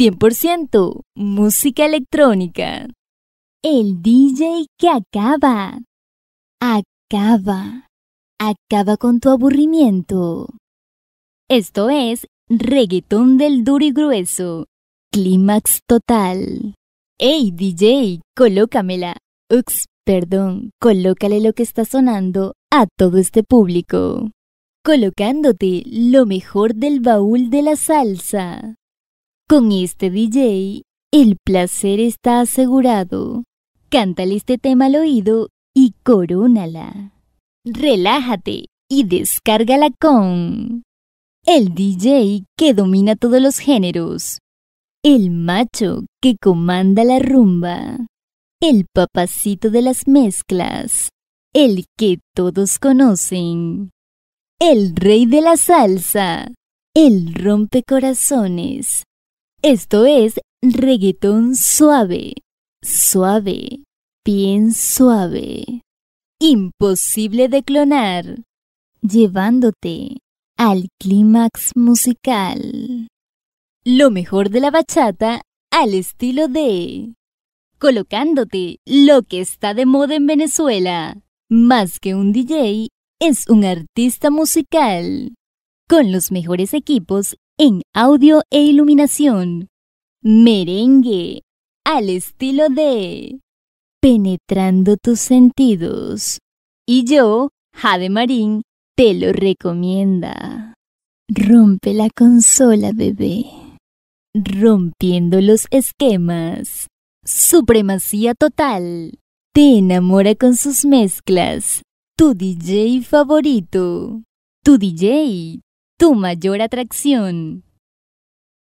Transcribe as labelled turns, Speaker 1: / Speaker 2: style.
Speaker 1: 100% música electrónica. El DJ que acaba. Acaba. Acaba con tu aburrimiento. Esto es reggaetón del duro y grueso. Clímax total. Hey DJ, colócamela. Ups, perdón, colócale lo que está sonando a todo este público. Colocándote lo mejor del baúl de la salsa. Con este DJ, el placer está asegurado. Cántale este tema al oído y corónala. Relájate y descárgala con el DJ que domina todos los géneros, el macho que comanda la rumba, el papacito de las mezclas, el que todos conocen, el rey de la salsa, el rompecorazones, esto es reggaetón suave, suave, bien suave. Imposible de clonar, llevándote al clímax musical. Lo mejor de la bachata al estilo de... Colocándote lo que está de moda en Venezuela. Más que un DJ, es un artista musical. Con los mejores equipos en audio e iluminación. Merengue al estilo de Penetrando tus sentidos. Y yo, Jade Marín, te lo recomienda. Rompe la consola, bebé. Rompiendo los esquemas. Supremacía total. Te enamora con sus mezclas. Tu DJ favorito. Tu DJ tu mayor atracción.